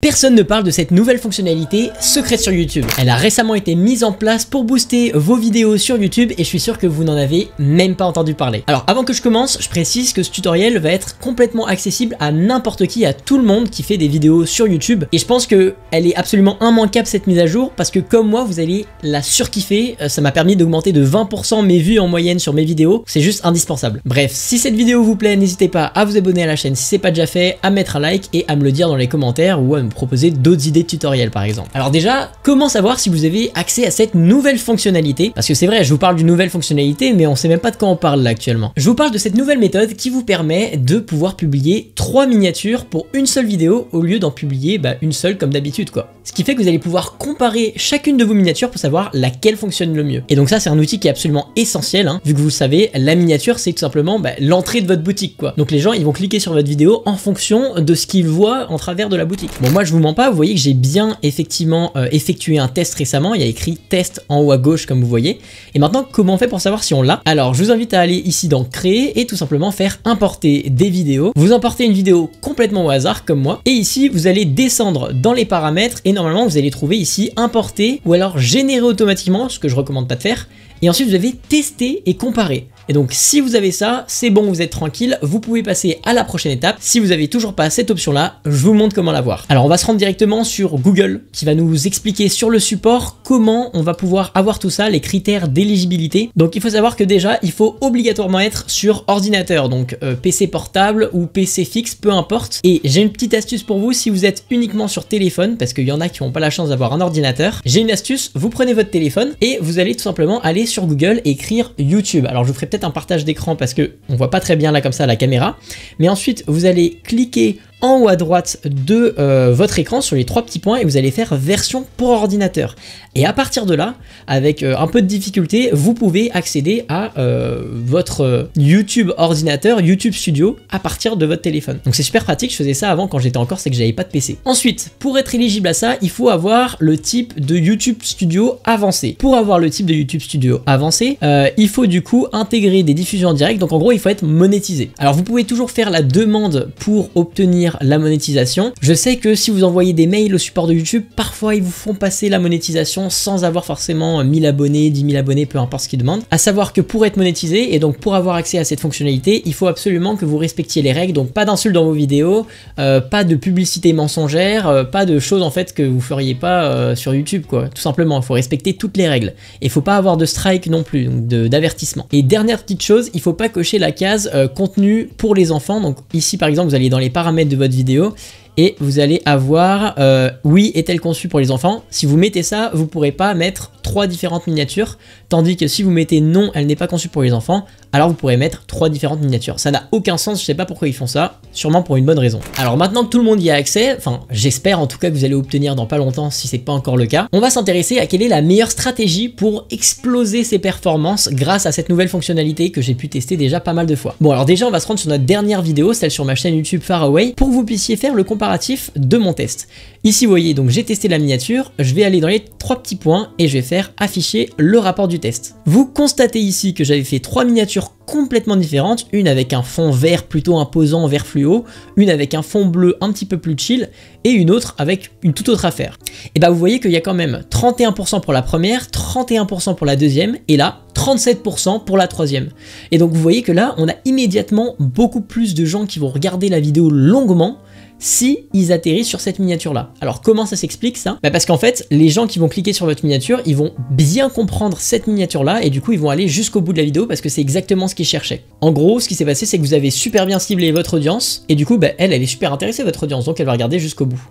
Personne ne parle de cette nouvelle fonctionnalité secrète sur YouTube. Elle a récemment été mise en place pour booster vos vidéos sur YouTube et je suis sûr que vous n'en avez même pas entendu parler. Alors avant que je commence, je précise que ce tutoriel va être complètement accessible à n'importe qui, à tout le monde qui fait des vidéos sur YouTube et je pense que elle est absolument immanquable cette mise à jour parce que comme moi vous allez la surkiffer, euh, ça m'a permis d'augmenter de 20% mes vues en moyenne sur mes vidéos, c'est juste indispensable. Bref, si cette vidéo vous plaît, n'hésitez pas à vous abonner à la chaîne si c'est pas déjà fait, à mettre un like et à me le dire dans les commentaires ou à me proposer d'autres idées de tutoriels par exemple. Alors déjà, comment savoir si vous avez accès à cette nouvelle fonctionnalité Parce que c'est vrai, je vous parle d'une nouvelle fonctionnalité, mais on sait même pas de quoi on parle là actuellement. Je vous parle de cette nouvelle méthode qui vous permet de pouvoir publier trois miniatures pour une seule vidéo au lieu d'en publier bah, une seule comme d'habitude quoi. Ce qui fait que vous allez pouvoir comparer chacune de vos miniatures pour savoir laquelle fonctionne le mieux. Et donc ça c'est un outil qui est absolument essentiel, hein, vu que vous savez, la miniature c'est tout simplement bah, l'entrée de votre boutique quoi. Donc les gens ils vont cliquer sur votre vidéo en fonction de ce qu'ils voient en travers de la boutique moi, je vous mens pas, vous voyez que j'ai bien effectivement euh, effectué un test récemment. Il y a écrit test en haut à gauche, comme vous voyez. Et maintenant, comment on fait pour savoir si on l'a Alors, je vous invite à aller ici dans créer et tout simplement faire importer des vidéos. Vous importez une vidéo complètement au hasard, comme moi. Et ici, vous allez descendre dans les paramètres et normalement, vous allez trouver ici importer ou alors générer automatiquement, ce que je recommande pas de faire. Et ensuite, vous avez tester et comparer. Et donc si vous avez ça, c'est bon, vous êtes tranquille, vous pouvez passer à la prochaine étape. Si vous n'avez toujours pas cette option là, je vous montre comment l'avoir. Alors on va se rendre directement sur Google qui va nous expliquer sur le support comment on va pouvoir avoir tout ça, les critères d'éligibilité. Donc il faut savoir que déjà il faut obligatoirement être sur ordinateur, donc euh, PC portable ou PC fixe, peu importe. Et j'ai une petite astuce pour vous si vous êtes uniquement sur téléphone, parce qu'il y en a qui n'ont pas la chance d'avoir un ordinateur. J'ai une astuce, vous prenez votre téléphone et vous allez tout simplement aller sur Google et écrire YouTube. Alors je vous ferai peut-être un partage d'écran parce que on voit pas très bien là comme ça la caméra. Mais ensuite, vous allez cliquer en haut à droite de euh, votre écran sur les trois petits points et vous allez faire version pour ordinateur. Et à partir de là, avec euh, un peu de difficulté, vous pouvez accéder à euh, votre YouTube ordinateur, YouTube Studio à partir de votre téléphone. Donc c'est super pratique, je faisais ça avant quand j'étais encore, c'est que j'avais pas de PC. Ensuite, pour être éligible à ça, il faut avoir le type de YouTube Studio avancé. Pour avoir le type de YouTube Studio avancé, il faut du coup intégrer des diffusions en direct, donc en gros il faut être monétisé. Alors vous pouvez toujours faire la demande pour obtenir la monétisation. Je sais que si vous envoyez des mails au support de YouTube, parfois ils vous font passer la monétisation sans avoir forcément 1000 abonnés, 10 000 abonnés, peu importe ce qu'ils demandent. À savoir que pour être monétisé et donc pour avoir accès à cette fonctionnalité, il faut absolument que vous respectiez les règles, donc pas d'insultes dans vos vidéos, euh, pas de publicité mensongère, euh, pas de choses en fait que vous feriez pas euh, sur YouTube quoi. Tout simplement, il faut respecter toutes les règles. Et faut pas avoir de strike non plus, donc d'avertissement. et dernière petite chose, il faut pas cocher la case contenu pour les enfants. Donc ici par exemple, vous allez dans les paramètres de votre vidéo et vous allez avoir euh, oui est-elle conçue pour les enfants Si vous mettez ça, vous pourrez pas mettre trois différentes miniatures, tandis que si vous mettez non, elle n'est pas conçue pour les enfants, alors vous pourrez mettre trois différentes miniatures. Ça n'a aucun sens, je sais pas pourquoi ils font ça, sûrement pour une bonne raison. Alors maintenant que tout le monde y a accès, enfin j'espère en tout cas que vous allez obtenir dans pas longtemps si c'est pas encore le cas, on va s'intéresser à quelle est la meilleure stratégie pour exploser ses performances grâce à cette nouvelle fonctionnalité que j'ai pu tester déjà pas mal de fois. Bon alors déjà on va se rendre sur notre dernière vidéo, celle sur ma chaîne YouTube Faraway, pour que vous puissiez faire le comparatif de mon test. Ici vous voyez donc j'ai testé la miniature, je vais aller dans les trois petits points et je vais faire afficher le rapport du test. Vous constatez ici que j'avais fait trois miniatures complètement différentes, une avec un fond vert plutôt imposant, vert fluo, une avec un fond bleu un petit peu plus chill, et une autre avec une toute autre affaire. Et bah vous voyez qu'il y a quand même 31% pour la première, 31% pour la deuxième, et là 37% pour la troisième. Et donc vous voyez que là, on a immédiatement beaucoup plus de gens qui vont regarder la vidéo longuement si ils atterrissent sur cette miniature-là. Alors comment ça s'explique ça bah Parce qu'en fait, les gens qui vont cliquer sur votre miniature, ils vont bien comprendre cette miniature-là et du coup ils vont aller jusqu'au bout de la vidéo parce que c'est exactement ce qu'ils cherchaient. En gros, ce qui s'est passé, c'est que vous avez super bien ciblé votre audience et du coup, bah, elle, elle est super intéressée votre audience, donc elle va regarder jusqu'au bout.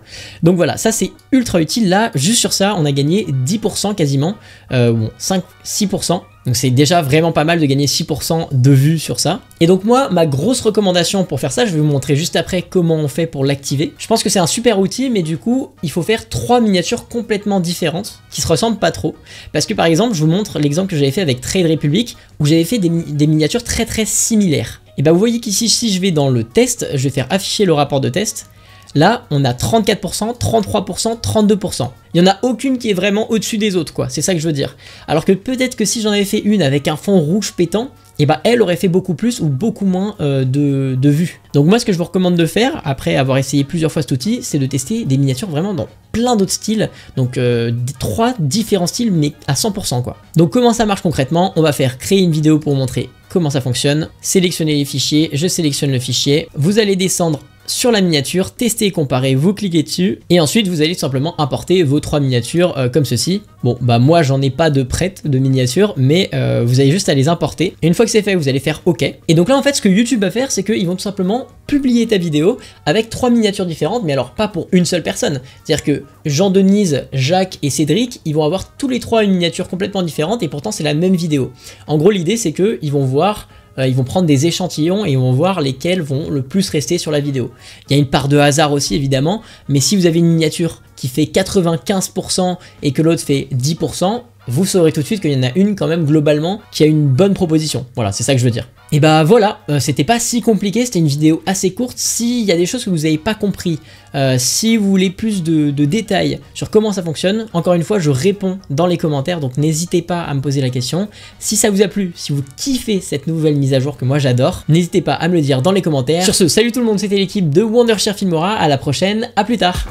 Donc voilà, ça c'est ultra utile. Là, juste sur ça, on a gagné 10% quasiment, euh, bon, 5, 6% donc c'est déjà vraiment pas mal de gagner 6% de vues sur ça. Et donc moi, ma grosse recommandation pour faire ça, je vais vous montrer juste après comment on fait pour l'activer. Je pense que c'est un super outil, mais du coup, il faut faire trois miniatures complètement différentes, qui se ressemblent pas trop. Parce que par exemple, je vous montre l'exemple que j'avais fait avec Trade Republic, où j'avais fait des, miniatures très très similaires. Et bien bah, vous voyez qu'ici, si je vais dans le test, je vais faire afficher le rapport de test, Là, on a 34%, 33%, 32%. Il n'y en a aucune qui est vraiment au-dessus des autres, quoi. C'est ça que je veux dire. Alors que peut-être que si j'en avais fait une avec un fond rouge pétant, eh ben, elle aurait fait beaucoup plus ou beaucoup moins euh, de, de vues. Donc moi ce que je vous recommande de faire, après avoir essayé plusieurs fois cet outil, c'est de tester des miniatures vraiment dans plein d'autres styles, donc euh, trois différents styles mais à 100% quoi. Donc comment ça marche concrètement On va faire créer une vidéo pour vous montrer comment ça fonctionne, Sélectionnez les fichiers, je sélectionne le fichier, vous allez descendre sur la miniature, tester et comparer, vous cliquez dessus et ensuite vous allez simplement importer vos trois miniatures euh, comme ceci. Bon bah moi j'en ai pas de prête de miniatures mais euh, vous avez juste à les importer. une fois que c'est fait vous allez faire OK. Et donc là en fait ce que YouTube va faire c'est qu'ils vont tout simplement publier ta vidéo avec trois miniatures différentes mais alors pas pour une seule personne. C'est-à-dire que Jean-Denise, Jacques et Cédric ils vont avoir tous les trois une miniature complètement différente et pourtant c'est la même vidéo. En gros l'idée c'est qu'ils vont voir euh, ils vont prendre des échantillons et ils vont voir lesquels vont le plus rester sur la vidéo. Il y a une part de hasard aussi évidemment, mais si vous avez une miniature qui fait 95% et que l'autre fait 10%, vous saurez tout de suite qu'il y en a une quand même globalement qui a une bonne proposition. Voilà, c'est ça que je veux dire. Et bah voilà, euh, c'était pas si compliqué, c'était une vidéo assez courte. S'il y a des choses que vous n'avez pas compris, euh, si vous voulez plus de, de, détails sur comment ça fonctionne, encore une fois, je réponds dans les commentaires, donc n'hésitez pas à me poser la question. Si ça vous a plu, si vous kiffez cette nouvelle mise à jour que moi j'adore, n'hésitez pas à me le dire dans les commentaires. Sur ce, salut tout le monde, c'était l'équipe de Wondershare Filmora, à la prochaine, à plus tard